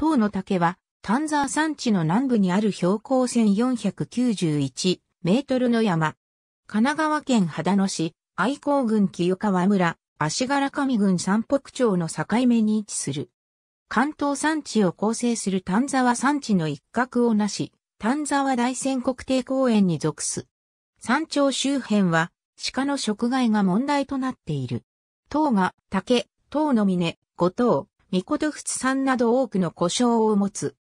塔の竹は、丹沢山地の南部にある標高1491メートルの山。神奈川県秦野市、愛工郡清川村、足柄上郡三北町の境目に位置する。関東山地を構成する丹沢山地の一角をなし、丹沢大仙国定公園に属す。山頂周辺は、鹿の食害が問題となっている。塔が竹、塔の峰、五塔、ミコトフツなど多くの故障を持つ。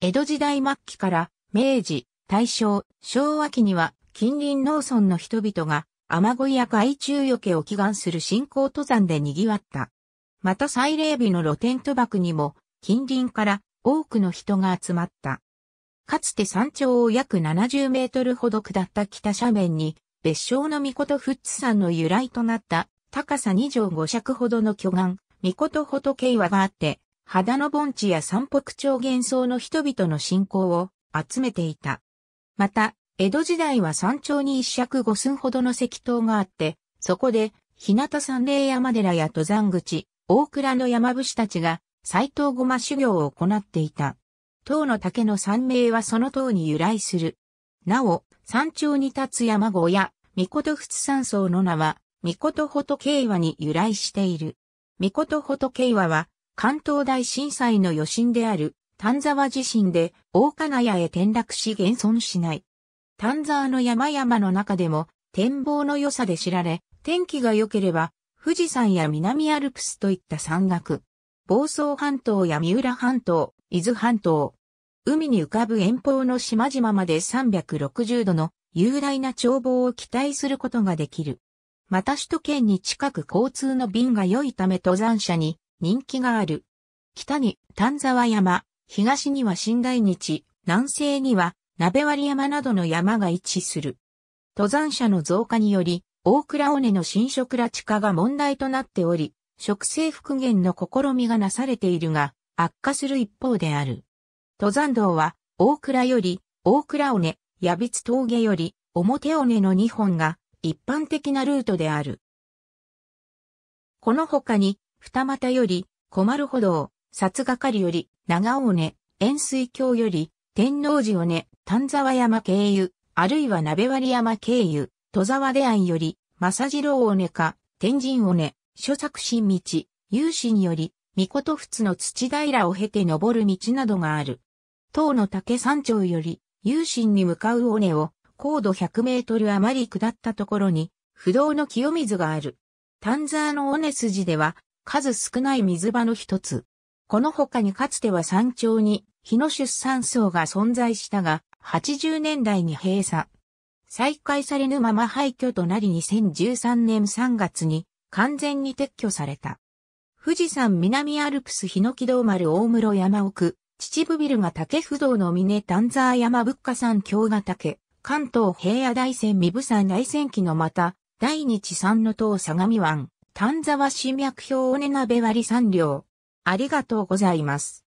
江戸時代末期から明治、大正、昭和期には近隣農村の人々が雨乞いや害虫よけを祈願する信仰登山で賑わった。また祭礼日の露天賭博にも近隣から多くの人が集まった。かつて山頂を約70メートルほど下った北斜面に、別称の御事フッツ山の由来となった高さ2畳5尺ほどの巨岩、御事仏岩があって、肌の盆地や三北町幻想の人々の信仰を集めていた。また、江戸時代は山頂に一尺五寸ほどの石塔があって、そこで、日向三霊山寺や登山口、大倉の山伏たちが、斎藤ごま修行を行っていた。塔の竹の山名はその塔に由来する。なお、山頂に立つ山小屋、御事仏山荘の名は、御事仏岩に由来している。御事仏岩は、関東大震災の余震である、丹沢地震で、大金谷へ転落し現存しない。丹沢の山々の中でも、展望の良さで知られ、天気が良ければ、富士山や南アルプスといった山岳、房総半島や三浦半島、伊豆半島、海に浮かぶ遠方の島々まで360度の雄大な眺望を期待することができる。また首都圏に近く交通の便が良いため登山者に人気がある。北に丹沢山、東には新大日、南西には鍋割山などの山が位置する。登山者の増加により、大倉尾根の新食ら地下が問題となっており、植生復元の試みがなされているが、悪化する一方である。登山道は、大倉より、大倉尾根、矢筆峠より、表尾根の2本が、一般的なルートである。この他に、二股より、困るほど、札係より、長尾根、円水橋より、天王寺尾根、丹沢山経由、あるいは鍋割山経由、戸沢出庵より、正次郎尾根か、天神尾根、諸作新道、有志により、御事仏の土平を経て登る道などがある。唐の竹山頂より、有心に向かう尾根を、高度100メートル余り下ったところに、不動の清水がある。丹沢の尾根筋では、数少ない水場の一つ。この他にかつては山頂に、日野出産層が存在したが、80年代に閉鎖。再開されぬまま廃墟となり2013年3月に完全に撤去された。富士山南アルプス日野木道丸大室山奥、秩父ビルが竹不動の峰丹沢山仏家山京ヶ岳、関東平野大戦三部山内戦記のまた、第日山の塔相模湾、丹沢市脈表尾根鍋割三両。ありがとうございます。